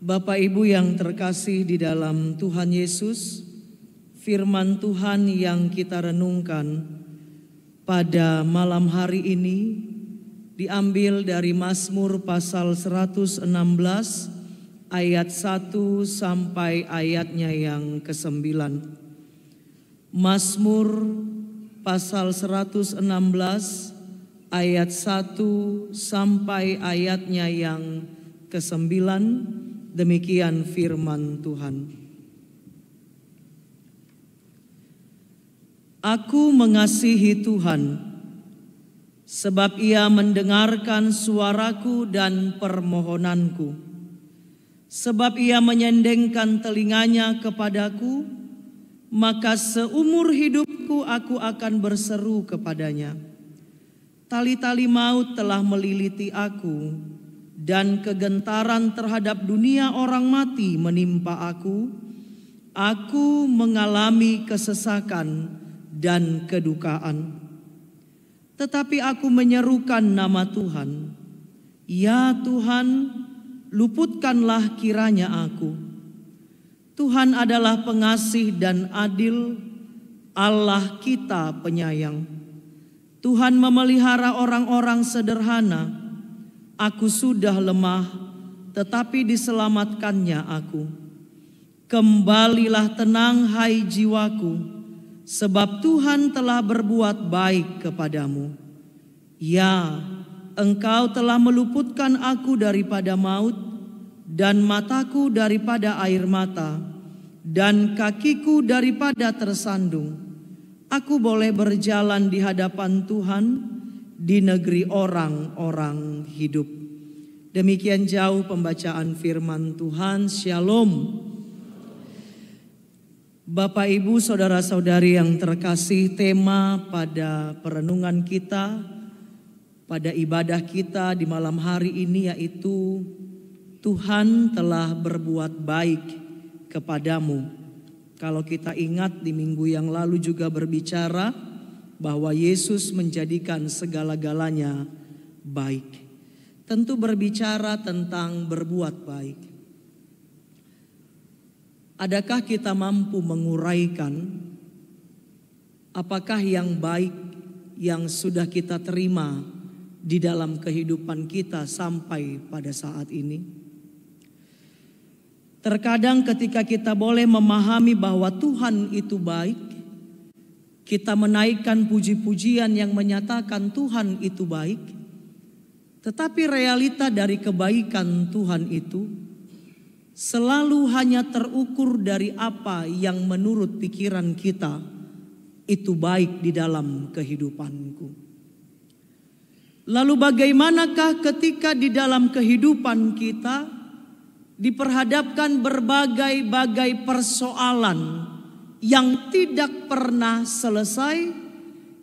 Bapak Ibu yang terkasih di dalam Tuhan Yesus, firman Tuhan yang kita renungkan pada malam hari ini diambil dari Mazmur pasal 116 ayat 1 sampai ayatnya yang ke-9. Mazmur pasal 116 ayat 1 sampai ayatnya yang ke-9 Demikian firman Tuhan. Aku mengasihi Tuhan, sebab Ia mendengarkan suaraku dan permohonanku, sebab Ia menyendengkan telinganya kepadaku, maka seumur hidupku aku akan berseru kepadanya. Tali-tali maut telah meliliti aku, dan kegentaran terhadap dunia orang mati menimpa aku, aku mengalami kesesakan dan kedukaan. Tetapi aku menyerukan nama Tuhan, "Ya Tuhan, luputkanlah kiranya aku." Tuhan adalah pengasih dan adil, Allah kita penyayang. Tuhan memelihara orang-orang sederhana Aku sudah lemah, tetapi diselamatkannya aku. Kembalilah tenang, hai jiwaku, sebab Tuhan telah berbuat baik kepadamu. Ya, engkau telah meluputkan aku daripada maut, dan mataku daripada air mata, dan kakiku daripada tersandung. Aku boleh berjalan di hadapan Tuhan di negeri orang-orang hidup. Demikian jauh pembacaan firman Tuhan. Shalom. Bapak, Ibu, saudara-saudari yang terkasih, tema pada perenungan kita pada ibadah kita di malam hari ini yaitu Tuhan telah berbuat baik kepadamu. Kalau kita ingat di minggu yang lalu juga berbicara bahwa Yesus menjadikan segala-galanya baik. Tentu berbicara tentang berbuat baik. Adakah kita mampu menguraikan apakah yang baik yang sudah kita terima di dalam kehidupan kita sampai pada saat ini? Terkadang, ketika kita boleh memahami bahwa Tuhan itu baik, kita menaikkan puji-pujian yang menyatakan Tuhan itu baik, tetapi realita dari kebaikan Tuhan itu selalu hanya terukur dari apa yang menurut pikiran kita itu baik di dalam kehidupanku. Lalu, bagaimanakah ketika di dalam kehidupan kita diperhadapkan berbagai-bagai persoalan yang tidak pernah selesai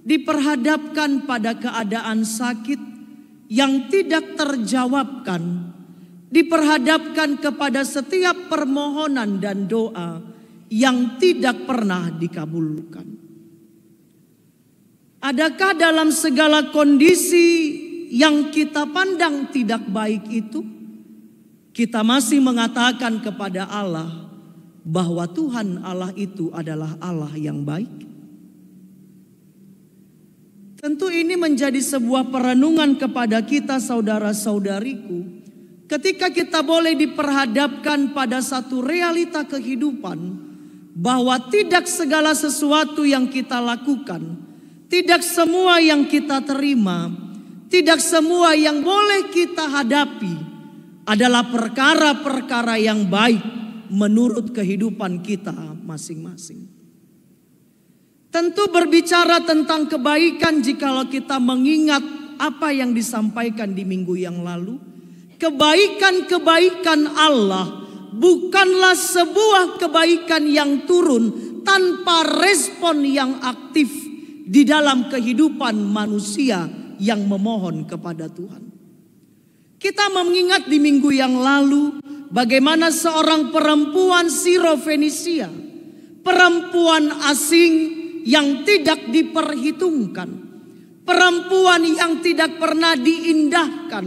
diperhadapkan pada keadaan sakit yang tidak terjawabkan, diperhadapkan kepada setiap permohonan dan doa yang tidak pernah dikabulkan. Adakah dalam segala kondisi yang kita pandang tidak baik itu, kita masih mengatakan kepada Allah, bahwa Tuhan Allah itu adalah Allah yang baik? Tentu ini menjadi sebuah perenungan kepada kita saudara-saudariku. Ketika kita boleh diperhadapkan pada satu realita kehidupan bahwa tidak segala sesuatu yang kita lakukan, tidak semua yang kita terima, tidak semua yang boleh kita hadapi adalah perkara-perkara yang baik menurut kehidupan kita masing-masing. Tentu berbicara tentang kebaikan jikalau kita mengingat apa yang disampaikan di minggu yang lalu. Kebaikan-kebaikan Allah bukanlah sebuah kebaikan yang turun tanpa respon yang aktif di dalam kehidupan manusia yang memohon kepada Tuhan. Kita mengingat di minggu yang lalu bagaimana seorang perempuan Sirofenisia, perempuan asing yang tidak diperhitungkan, perempuan yang tidak pernah diindahkan,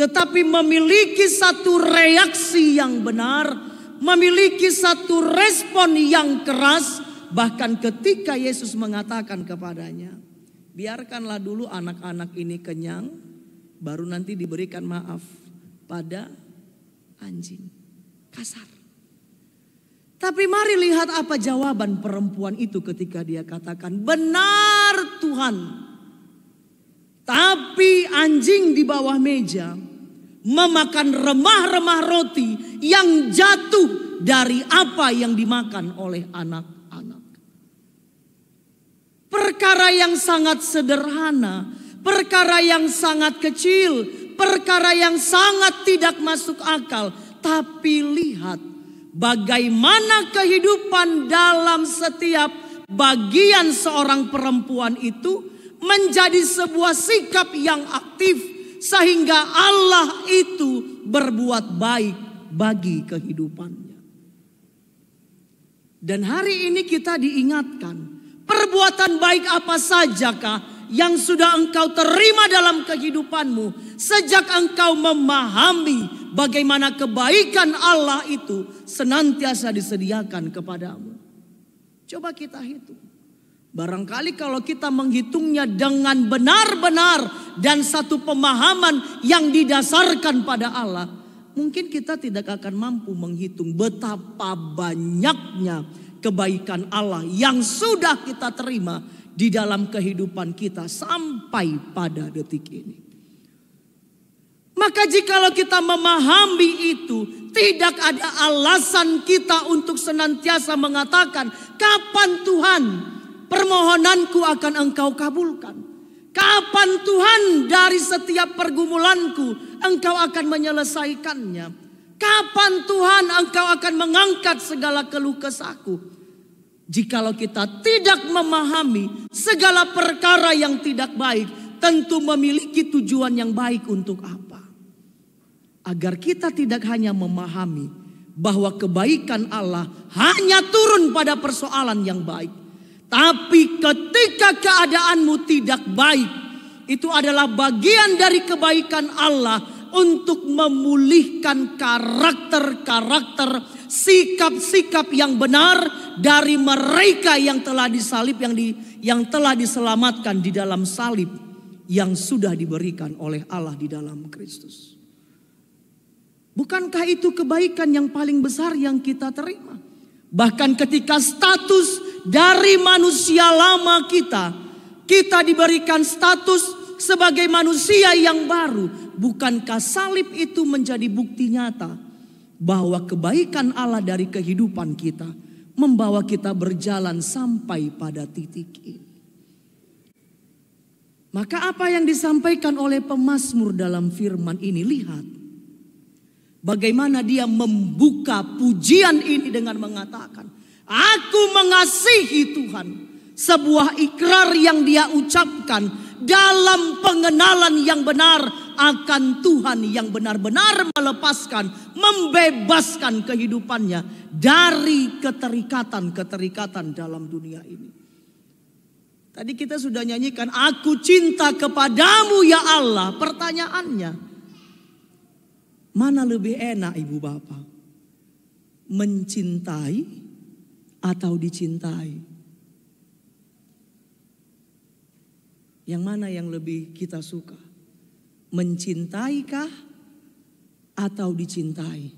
tetapi memiliki satu reaksi yang benar, memiliki satu respon yang keras, bahkan ketika Yesus mengatakan kepadanya, "Biarkanlah dulu anak-anak ini kenyang." Baru nanti diberikan maaf pada anjing. Kasar. Tapi mari lihat apa jawaban perempuan itu ketika dia katakan, "Benar Tuhan." Tapi anjing di bawah meja memakan remah-remah roti yang jatuh dari apa yang dimakan oleh anak-anak. Perkara yang sangat sederhana perkara yang sangat kecil, perkara yang sangat tidak masuk akal, tapi lihat bagaimana kehidupan dalam setiap bagian seorang perempuan itu menjadi sebuah sikap yang aktif, sehingga Allah itu berbuat baik bagi kehidupannya. Dan hari ini kita diingatkan, perbuatan baik apa sajakah yang sudah engkau terima dalam kehidupanmu sejak engkau memahami bagaimana kebaikan Allah itu senantiasa disediakan kepadamu. Coba kita hitung. Barangkali kalau kita menghitungnya dengan benar-benar dan satu pemahaman yang didasarkan pada Allah, mungkin kita tidak akan mampu menghitung betapa banyaknya kebaikan Allah yang sudah kita terima di dalam kehidupan kita sampai pada detik ini. Maka jikalau kita memahami itu, tidak ada alasan kita untuk senantiasa mengatakan, kapan Tuhan permohonanku akan engkau kabulkan. Kapan Tuhan dari setiap pergumulanku engkau akan menyelesaikannya. Kapan Tuhan engkau akan mengangkat segala keluh kesahku. Jikalau kita tidak memahami segala perkara yang tidak baik, tentu memiliki tujuan yang baik untuk apa? Agar kita tidak hanya memahami bahwa kebaikan Allah hanya turun pada persoalan yang baik, tapi ketika keadaanmu tidak baik, itu adalah bagian dari kebaikan Allah untuk memulihkan karakter-karakter sikap-sikap yang benar dari mereka yang telah disalib yang di, yang telah diselamatkan di dalam salib yang sudah diberikan oleh Allah di dalam Kristus. Bukankah itu kebaikan yang paling besar yang kita terima? Bahkan ketika status dari manusia lama kita, kita diberikan status sebagai manusia yang baru. Bukankah salib itu menjadi bukti nyata? bahwa kebaikan Allah dari kehidupan kita membawa kita berjalan sampai pada titik ini. Maka apa yang disampaikan oleh pemazmur dalam firman ini lihat bagaimana dia membuka pujian ini dengan mengatakan aku mengasihi Tuhan sebuah ikrar yang dia ucapkan dalam pengenalan yang benar akan Tuhan yang benar-benar melepaskan, membebaskan kehidupannya dari keterikatan-keterikatan dalam dunia ini. Tadi kita sudah nyanyikan, aku cinta kepadamu ya Allah. Pertanyaannya, mana lebih enak ibu bapak? Mencintai atau dicintai? Yang mana yang lebih kita suka? Mencintaikah atau dicintai?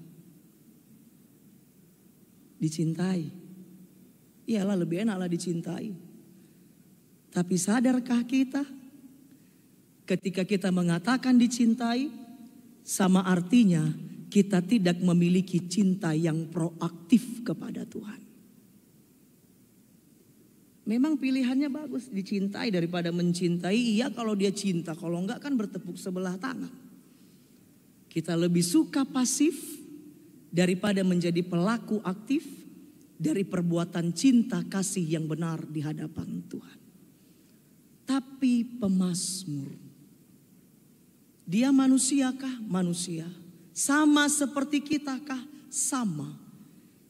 Dicintai. Iyalah lebih enaklah dicintai. Tapi sadarkah kita ketika kita mengatakan dicintai sama artinya kita tidak memiliki cinta yang proaktif kepada Tuhan. Memang pilihannya bagus, dicintai daripada mencintai. Iya kalau dia cinta, kalau enggak kan bertepuk sebelah tangan. Kita lebih suka pasif daripada menjadi pelaku aktif dari perbuatan cinta kasih yang benar di hadapan Tuhan. Tapi pemazmur, dia manusiakah? Manusia. Sama seperti kitakah? Sama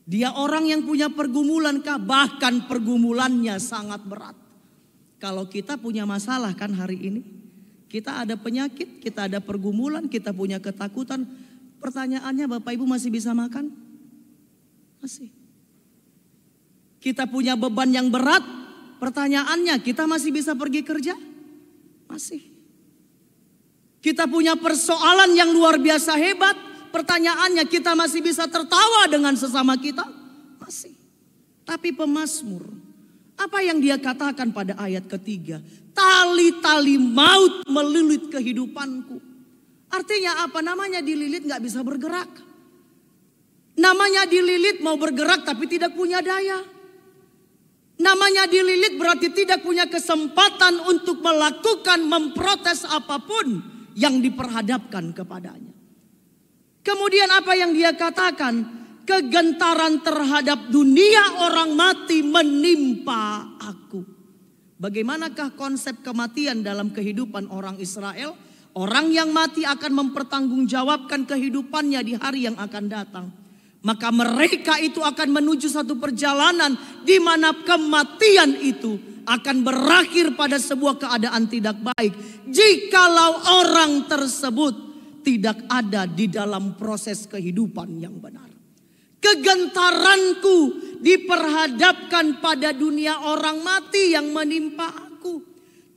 dia orang yang punya pergumulan kah? Bahkan pergumulannya sangat berat. Kalau kita punya masalah kan hari ini. Kita ada penyakit, kita ada pergumulan, kita punya ketakutan. Pertanyaannya Bapak Ibu masih bisa makan? Masih. Kita punya beban yang berat. Pertanyaannya kita masih bisa pergi kerja? Masih. Kita punya persoalan yang luar biasa hebat pertanyaannya kita masih bisa tertawa dengan sesama kita? Masih. Tapi pemazmur, apa yang dia katakan pada ayat ketiga? Tali-tali maut melilit kehidupanku. Artinya apa? Namanya dililit nggak bisa bergerak. Namanya dililit mau bergerak tapi tidak punya daya. Namanya dililit berarti tidak punya kesempatan untuk melakukan memprotes apapun yang diperhadapkan kepadanya. Kemudian apa yang dia katakan? Kegentaran terhadap dunia orang mati menimpa aku. Bagaimanakah konsep kematian dalam kehidupan orang Israel? Orang yang mati akan mempertanggungjawabkan kehidupannya di hari yang akan datang. Maka mereka itu akan menuju satu perjalanan di mana kematian itu akan berakhir pada sebuah keadaan tidak baik. Jikalau orang tersebut tidak ada di dalam proses kehidupan yang benar. Kegentaranku diperhadapkan pada dunia orang mati yang menimpa aku.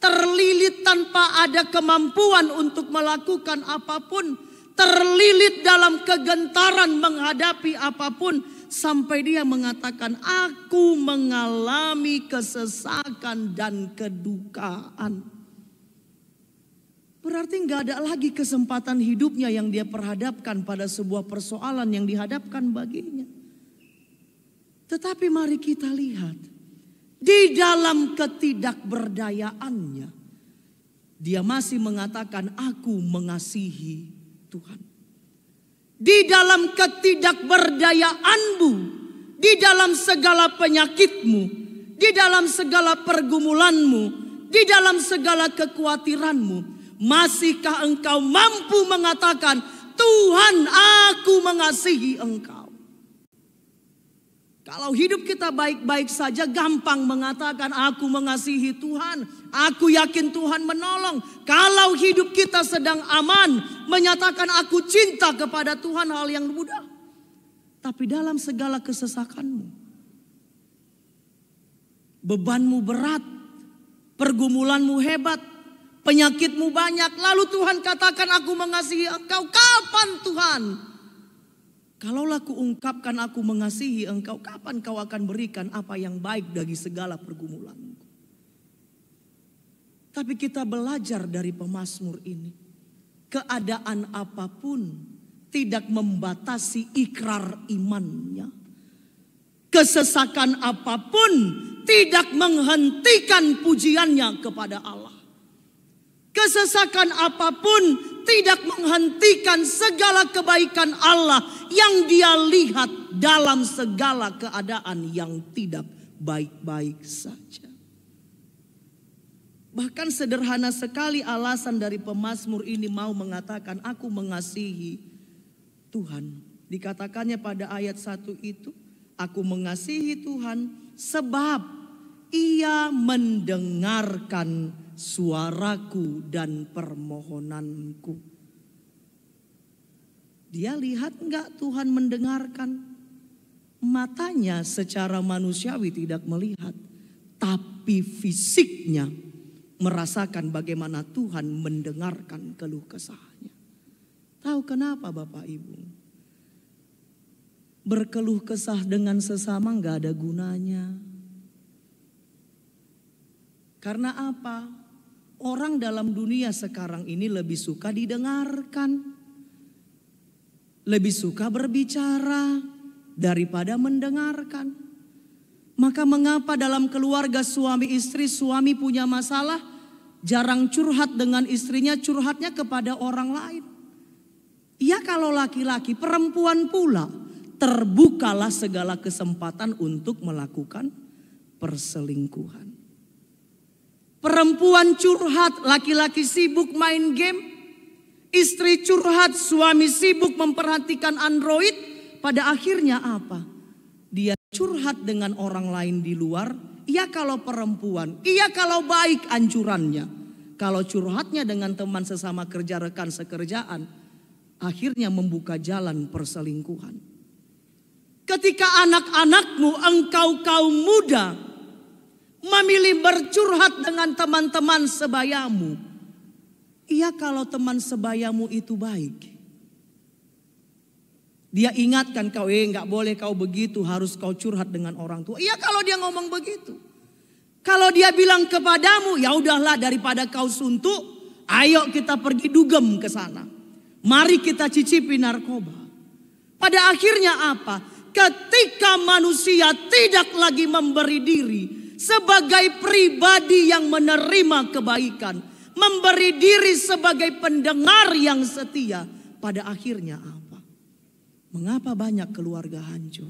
Terlilit tanpa ada kemampuan untuk melakukan apapun. Terlilit dalam kegentaran menghadapi apapun. Sampai dia mengatakan aku mengalami kesesakan dan kedukaan. Berarti nggak ada lagi kesempatan hidupnya yang dia perhadapkan pada sebuah persoalan yang dihadapkan baginya. Tetapi mari kita lihat di dalam ketidakberdayaannya dia masih mengatakan aku mengasihi Tuhan. Di dalam ketidakberdayaanmu, di dalam segala penyakitmu, di dalam segala pergumulanmu, di dalam segala kekhawatiranmu, Masihkah engkau mampu mengatakan, Tuhan aku mengasihi engkau? Kalau hidup kita baik-baik saja gampang mengatakan aku mengasihi Tuhan. Aku yakin Tuhan menolong. Kalau hidup kita sedang aman menyatakan aku cinta kepada Tuhan hal yang mudah. Tapi dalam segala kesesakanmu. Bebanmu berat. Pergumulanmu hebat penyakitmu banyak. Lalu Tuhan katakan aku mengasihi engkau. Kapan Tuhan? Kalaulah laku ungkapkan aku mengasihi engkau, kapan kau akan berikan apa yang baik dari segala pergumulanku? Tapi kita belajar dari pemazmur ini. Keadaan apapun tidak membatasi ikrar imannya. Kesesakan apapun tidak menghentikan pujiannya kepada Allah. Kesesakan apapun tidak menghentikan segala kebaikan Allah yang dia lihat dalam segala keadaan yang tidak baik-baik saja. Bahkan sederhana sekali alasan dari pemazmur ini mau mengatakan aku mengasihi Tuhan. Dikatakannya pada ayat 1 itu, aku mengasihi Tuhan sebab ia mendengarkan suaraku dan permohonanku. Dia lihat enggak Tuhan mendengarkan. Matanya secara manusiawi tidak melihat. Tapi fisiknya merasakan bagaimana Tuhan mendengarkan keluh kesahnya. Tahu kenapa Bapak Ibu? Berkeluh kesah dengan sesama nggak ada gunanya. Karena apa? Orang dalam dunia sekarang ini lebih suka didengarkan. Lebih suka berbicara daripada mendengarkan. Maka mengapa dalam keluarga suami istri suami punya masalah jarang curhat dengan istrinya curhatnya kepada orang lain. Ya kalau laki-laki, perempuan pula terbukalah segala kesempatan untuk melakukan perselingkuhan. Perempuan curhat, laki-laki sibuk main game. Istri curhat, suami sibuk memperhatikan android. Pada akhirnya apa? Dia curhat dengan orang lain di luar. Iya kalau perempuan, iya kalau baik ancurannya, Kalau curhatnya dengan teman sesama kerja rekan sekerjaan, akhirnya membuka jalan perselingkuhan. Ketika anak-anakmu, engkau kaum muda, memilih bercurhat dengan teman-teman sebayamu. Iya kalau teman sebayamu itu baik. Dia ingatkan kau, eh nggak boleh kau begitu, harus kau curhat dengan orang tua. Iya kalau dia ngomong begitu. Kalau dia bilang kepadamu, ya udahlah daripada kau suntuk, ayo kita pergi dugem ke sana. Mari kita cicipi narkoba. Pada akhirnya apa? Ketika manusia tidak lagi memberi diri, sebagai pribadi yang menerima kebaikan, memberi diri sebagai pendengar yang setia, pada akhirnya apa? Mengapa banyak keluarga hancur?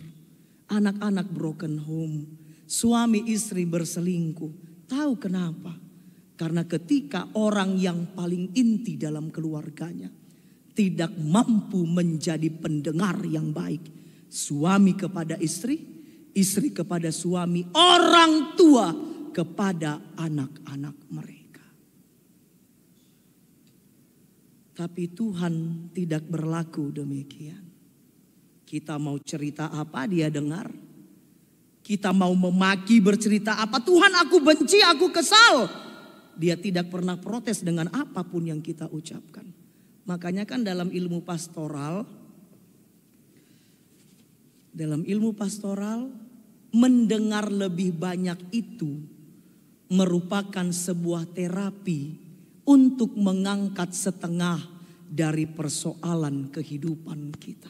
Anak-anak broken home, suami istri berselingkuh. Tahu kenapa? Karena ketika orang yang paling inti dalam keluarganya tidak mampu menjadi pendengar yang baik, suami kepada istri, istri kepada suami, orang tua kepada anak-anak mereka. Tapi Tuhan tidak berlaku demikian. Kita mau cerita apa dia dengar. Kita mau memaki bercerita apa. Tuhan aku benci, aku kesal. Dia tidak pernah protes dengan apapun yang kita ucapkan. Makanya kan dalam ilmu pastoral. Dalam ilmu pastoral mendengar lebih banyak itu merupakan sebuah terapi untuk mengangkat setengah dari persoalan kehidupan kita.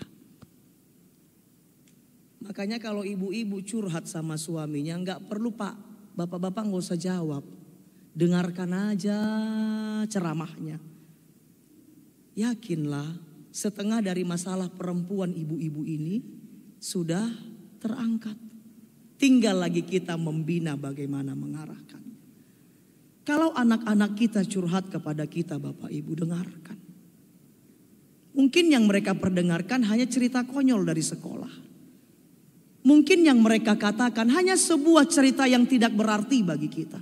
Makanya kalau ibu-ibu curhat sama suaminya nggak perlu pak, bapak-bapak nggak usah jawab. Dengarkan aja ceramahnya. Yakinlah setengah dari masalah perempuan ibu-ibu ini sudah terangkat. Tinggal lagi kita membina bagaimana mengarahkan. Kalau anak-anak kita curhat kepada kita Bapak Ibu dengarkan. Mungkin yang mereka perdengarkan hanya cerita konyol dari sekolah. Mungkin yang mereka katakan hanya sebuah cerita yang tidak berarti bagi kita.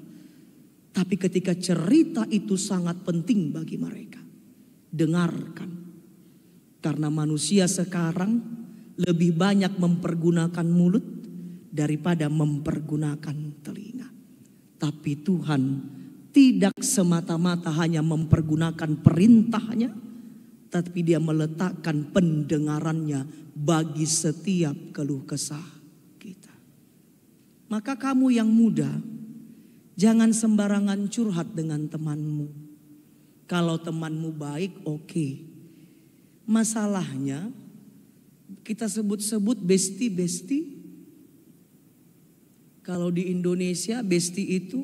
Tapi ketika cerita itu sangat penting bagi mereka. Dengarkan. Karena manusia sekarang lebih banyak mempergunakan mulut daripada mempergunakan telinga. Tapi Tuhan tidak semata-mata hanya mempergunakan perintahnya, tapi dia meletakkan pendengarannya bagi setiap keluh kesah kita. Maka kamu yang muda, jangan sembarangan curhat dengan temanmu. Kalau temanmu baik, oke. Okay. Masalahnya, kita sebut-sebut besti-besti, kalau di Indonesia besti itu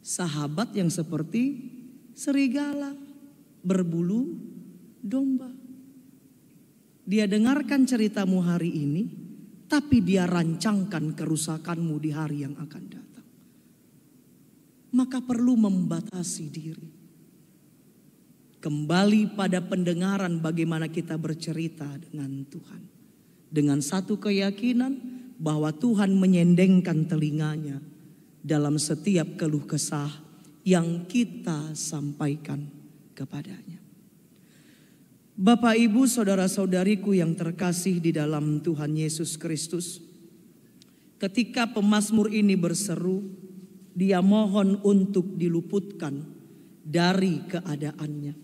sahabat yang seperti serigala berbulu domba. Dia dengarkan ceritamu hari ini, tapi dia rancangkan kerusakanmu di hari yang akan datang. Maka perlu membatasi diri. Kembali pada pendengaran bagaimana kita bercerita dengan Tuhan. Dengan satu keyakinan, bahwa Tuhan menyendengkan telinganya dalam setiap keluh kesah yang kita sampaikan kepadanya. Bapak, Ibu, saudara-saudariku yang terkasih di dalam Tuhan Yesus Kristus, ketika pemazmur ini berseru, dia mohon untuk diluputkan dari keadaannya.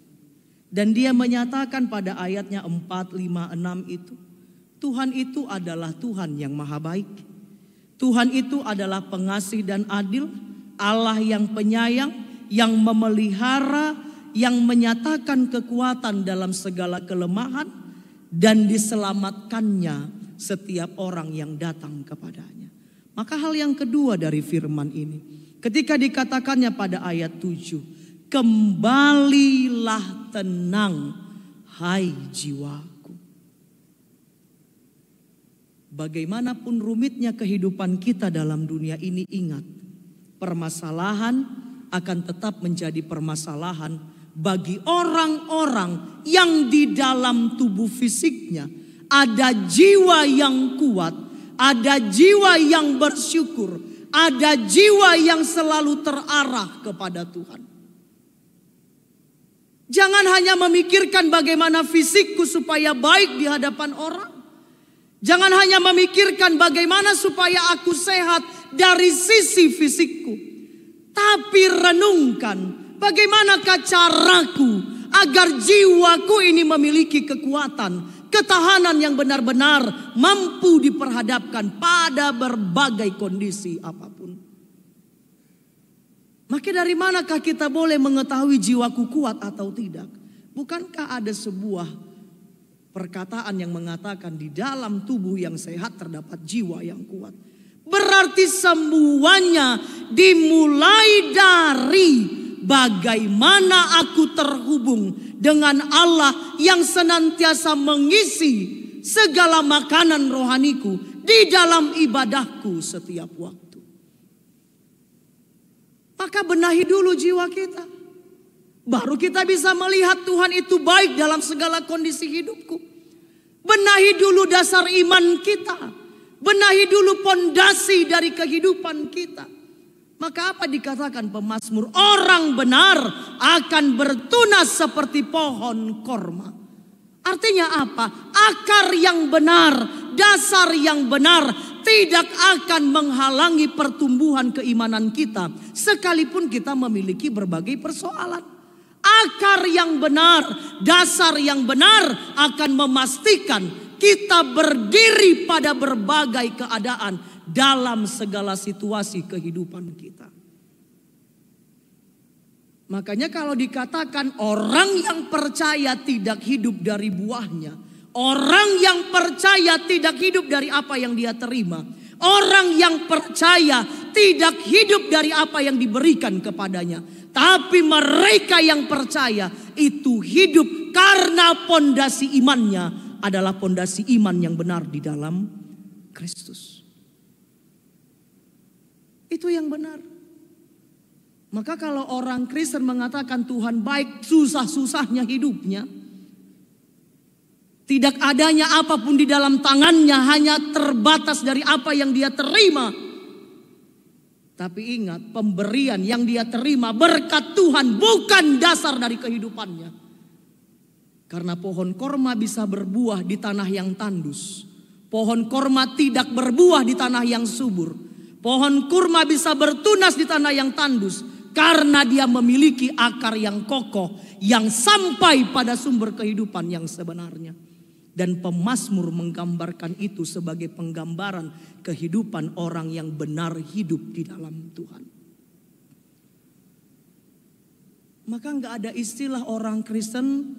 Dan dia menyatakan pada ayatnya 4, 5, 6 itu, Tuhan itu adalah Tuhan yang maha baik. Tuhan itu adalah pengasih dan adil, Allah yang penyayang, yang memelihara, yang menyatakan kekuatan dalam segala kelemahan dan diselamatkannya setiap orang yang datang kepadanya. Maka hal yang kedua dari firman ini, ketika dikatakannya pada ayat 7, kembalilah tenang hai jiwa. bagaimanapun rumitnya kehidupan kita dalam dunia ini ingat, permasalahan akan tetap menjadi permasalahan bagi orang-orang yang di dalam tubuh fisiknya ada jiwa yang kuat, ada jiwa yang bersyukur, ada jiwa yang selalu terarah kepada Tuhan. Jangan hanya memikirkan bagaimana fisikku supaya baik di hadapan orang, Jangan hanya memikirkan bagaimana supaya aku sehat dari sisi fisikku. Tapi renungkan bagaimana caraku agar jiwaku ini memiliki kekuatan, ketahanan yang benar-benar mampu diperhadapkan pada berbagai kondisi apapun. Maka dari manakah kita boleh mengetahui jiwaku kuat atau tidak? Bukankah ada sebuah Perkataan yang mengatakan di dalam tubuh yang sehat terdapat jiwa yang kuat. Berarti semuanya dimulai dari bagaimana aku terhubung dengan Allah yang senantiasa mengisi segala makanan rohaniku di dalam ibadahku setiap waktu. Maka benahi dulu jiwa kita. Baru kita bisa melihat Tuhan itu baik dalam segala kondisi hidupku. Benahi dulu dasar iman kita. Benahi dulu pondasi dari kehidupan kita. Maka apa dikatakan pemazmur? Orang benar akan bertunas seperti pohon korma. Artinya apa? Akar yang benar, dasar yang benar tidak akan menghalangi pertumbuhan keimanan kita sekalipun kita memiliki berbagai persoalan akar yang benar, dasar yang benar akan memastikan kita berdiri pada berbagai keadaan dalam segala situasi kehidupan kita. Makanya kalau dikatakan orang yang percaya tidak hidup dari buahnya, orang yang percaya tidak hidup dari apa yang dia terima, orang yang percaya tidak hidup dari apa yang diberikan kepadanya. Tapi mereka yang percaya itu hidup karena pondasi imannya adalah pondasi iman yang benar di dalam Kristus. Itu yang benar. Maka kalau orang Kristen mengatakan Tuhan baik susah-susahnya hidupnya. Tidak adanya apapun di dalam tangannya hanya terbatas dari apa yang dia terima tapi ingat, pemberian yang dia terima berkat Tuhan bukan dasar dari kehidupannya. Karena pohon korma bisa berbuah di tanah yang tandus. Pohon korma tidak berbuah di tanah yang subur. Pohon kurma bisa bertunas di tanah yang tandus. Karena dia memiliki akar yang kokoh. Yang sampai pada sumber kehidupan yang sebenarnya. Dan pemazmur menggambarkan itu sebagai penggambaran kehidupan orang yang benar hidup di dalam Tuhan. Maka nggak ada istilah orang Kristen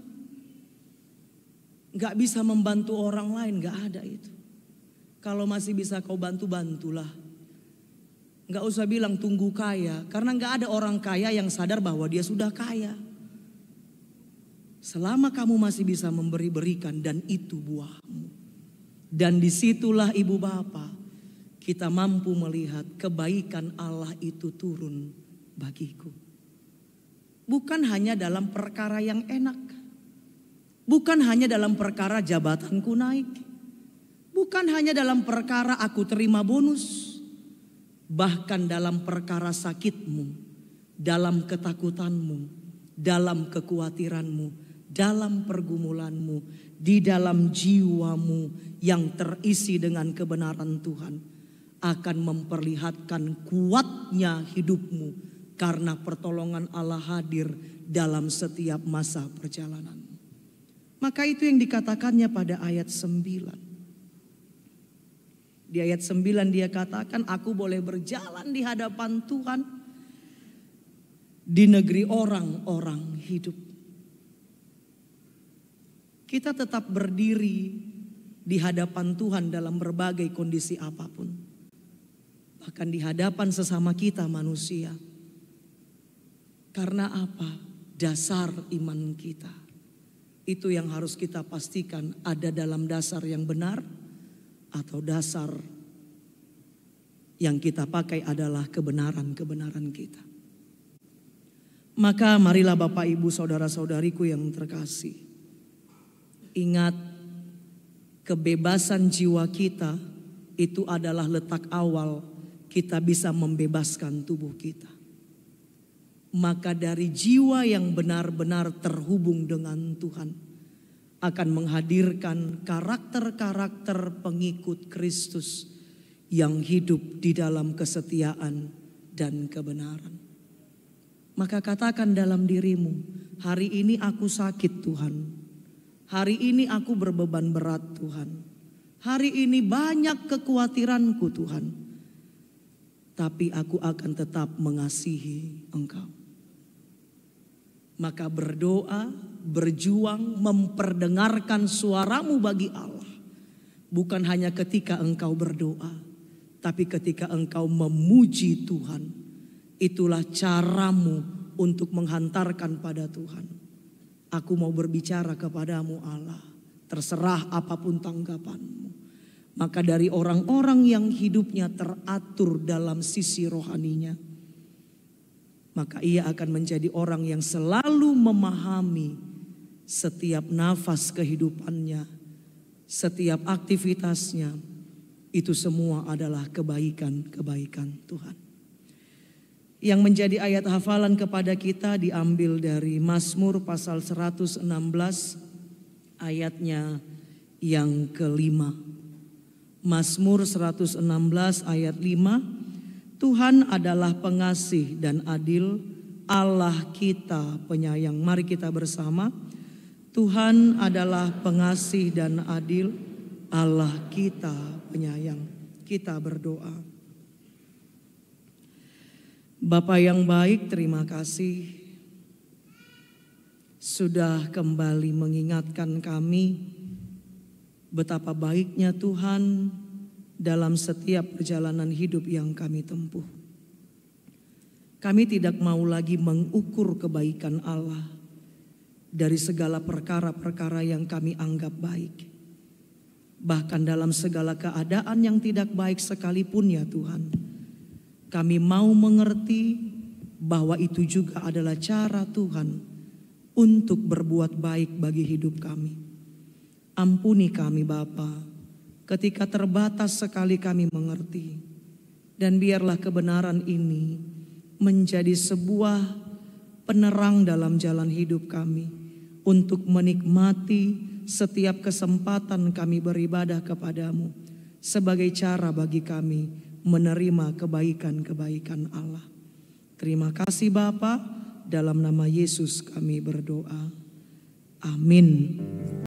nggak bisa membantu orang lain, nggak ada itu. Kalau masih bisa kau bantu, bantulah. Nggak usah bilang tunggu kaya, karena nggak ada orang kaya yang sadar bahwa dia sudah kaya. Selama kamu masih bisa memberi-berikan dan itu buahmu. Dan disitulah ibu bapa kita mampu melihat kebaikan Allah itu turun bagiku. Bukan hanya dalam perkara yang enak. Bukan hanya dalam perkara jabatanku naik. Bukan hanya dalam perkara aku terima bonus. Bahkan dalam perkara sakitmu. Dalam ketakutanmu. Dalam kekhawatiranmu dalam pergumulanmu, di dalam jiwamu yang terisi dengan kebenaran Tuhan akan memperlihatkan kuatnya hidupmu karena pertolongan Allah hadir dalam setiap masa perjalanan. Maka itu yang dikatakannya pada ayat 9. Di ayat 9 dia katakan, aku boleh berjalan di hadapan Tuhan di negeri orang-orang hidup kita tetap berdiri di hadapan Tuhan dalam berbagai kondisi apapun. Bahkan di hadapan sesama kita manusia. Karena apa? Dasar iman kita. Itu yang harus kita pastikan ada dalam dasar yang benar atau dasar yang kita pakai adalah kebenaran-kebenaran kita. Maka marilah Bapak Ibu Saudara-saudariku yang terkasih Ingat, kebebasan jiwa kita itu adalah letak awal kita bisa membebaskan tubuh kita. Maka dari jiwa yang benar-benar terhubung dengan Tuhan akan menghadirkan karakter-karakter pengikut Kristus yang hidup di dalam kesetiaan dan kebenaran. Maka katakan dalam dirimu, hari ini aku sakit Tuhan. Hari ini aku berbeban berat Tuhan. Hari ini banyak kekhawatiranku Tuhan. Tapi aku akan tetap mengasihi Engkau. Maka berdoa, berjuang, memperdengarkan suaramu bagi Allah. Bukan hanya ketika engkau berdoa, tapi ketika engkau memuji Tuhan. Itulah caramu untuk menghantarkan pada Tuhan. Aku mau berbicara kepadamu Allah. Terserah apapun tanggapanmu. Maka dari orang-orang yang hidupnya teratur dalam sisi rohaninya. Maka ia akan menjadi orang yang selalu memahami setiap nafas kehidupannya. Setiap aktivitasnya. Itu semua adalah kebaikan-kebaikan Tuhan yang menjadi ayat hafalan kepada kita diambil dari Mazmur pasal 116 ayatnya yang kelima. Mazmur 116 ayat 5 Tuhan adalah pengasih dan adil Allah kita penyayang. Mari kita bersama. Tuhan adalah pengasih dan adil Allah kita penyayang. Kita berdoa. Bapak yang baik, terima kasih sudah kembali mengingatkan kami betapa baiknya Tuhan dalam setiap perjalanan hidup yang kami tempuh. Kami tidak mau lagi mengukur kebaikan Allah dari segala perkara-perkara yang kami anggap baik. Bahkan dalam segala keadaan yang tidak baik sekalipun ya Tuhan. Kami mau mengerti bahwa itu juga adalah cara Tuhan untuk berbuat baik bagi hidup kami. Ampuni kami Bapa, ketika terbatas sekali kami mengerti. Dan biarlah kebenaran ini menjadi sebuah penerang dalam jalan hidup kami untuk menikmati setiap kesempatan kami beribadah kepadamu sebagai cara bagi kami menerima kebaikan-kebaikan Allah. Terima kasih Bapa, dalam nama Yesus kami berdoa. Amin.